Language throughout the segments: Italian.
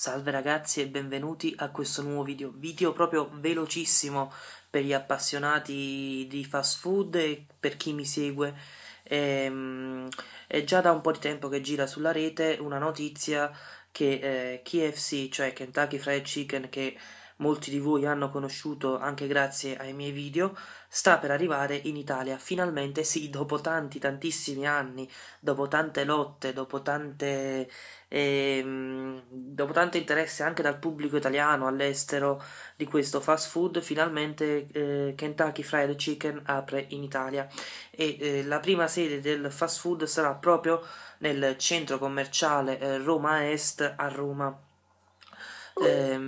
Salve ragazzi e benvenuti a questo nuovo video, video proprio velocissimo per gli appassionati di fast food e per chi mi segue. E, ehm, è già da un po' di tempo che gira sulla rete una notizia che eh, KFC, cioè Kentucky Fried Chicken, che molti di voi hanno conosciuto anche grazie ai miei video, sta per arrivare in Italia. Finalmente sì, dopo tanti, tantissimi anni, dopo tante lotte, dopo, tante, eh, dopo tanto interesse anche dal pubblico italiano all'estero di questo fast food, finalmente eh, Kentucky Fried Chicken apre in Italia e eh, la prima sede del fast food sarà proprio nel centro commerciale eh, Roma Est a Roma. Eh,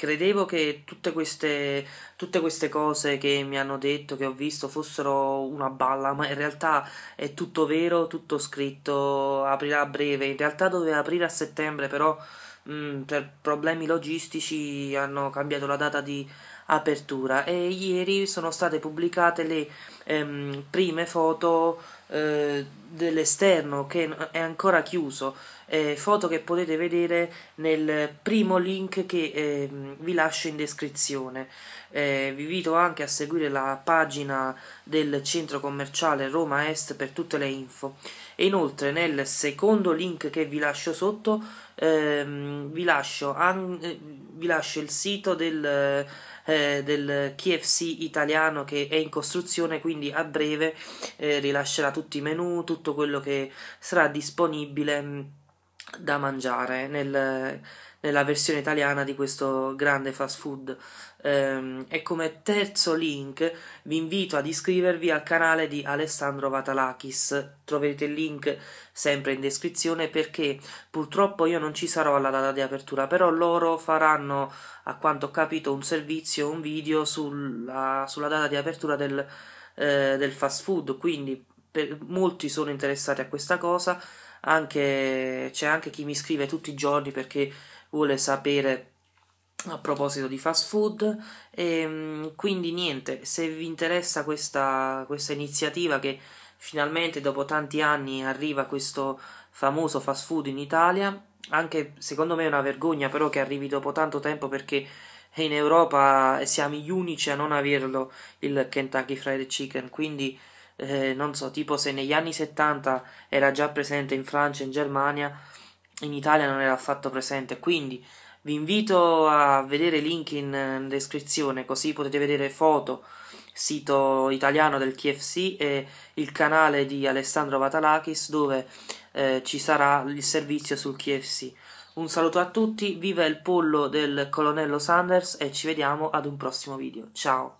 credevo che tutte queste, tutte queste, cose che mi hanno detto, che ho visto, fossero una balla, ma in realtà è tutto vero, tutto scritto, aprirà a breve. In realtà doveva aprire a settembre, però mh, mm, per problemi logistici hanno cambiato la data di apertura e ieri sono state pubblicate le ehm, prime foto eh, dell'esterno che è ancora chiuso, eh, foto che potete vedere nel primo link che eh, vi lascio in descrizione. Eh, vi invito anche a seguire la pagina del centro commerciale Roma Est per tutte le info. E inoltre nel secondo link che vi lascio sotto ehm, vi lascio anche eh, vi lascio il sito del, eh, del KFC italiano che è in costruzione, quindi a breve eh, rilascerà tutti i menu, tutto quello che sarà disponibile mm, da mangiare nel, nella versione italiana di questo grande fast food. Ehm, e come terzo link vi invito ad iscrivervi al canale di Alessandro Vatalakis. Troverete il link sempre in descrizione perché purtroppo io non ci sarò alla data di apertura, però loro faranno, a quanto ho capito, un servizio, un video sulla, sulla data di apertura del, eh, del fast food. Quindi per, molti sono interessati a questa cosa anche, c'è anche chi mi scrive tutti i giorni perché vuole sapere a proposito di fast food. E, ehm, quindi niente, se vi interessa questa, questa iniziativa che finalmente dopo tanti anni arriva questo famoso fast food in Italia, anche secondo me è una vergogna però che arrivi dopo tanto tempo perché in Europa siamo gli unici a non averlo il Kentucky Fried Chicken, quindi eh, non so, tipo se negli anni 70 era già presente in Francia e in Germania, in Italia non era affatto presente. Quindi vi invito a vedere i link in descrizione, così potete vedere foto, sito italiano del TFC e il canale di Alessandro Vatalakis dove eh, ci sarà il servizio sul TFC. Un saluto a tutti, viva il pollo del colonnello Sanders e ci vediamo ad un prossimo video. Ciao!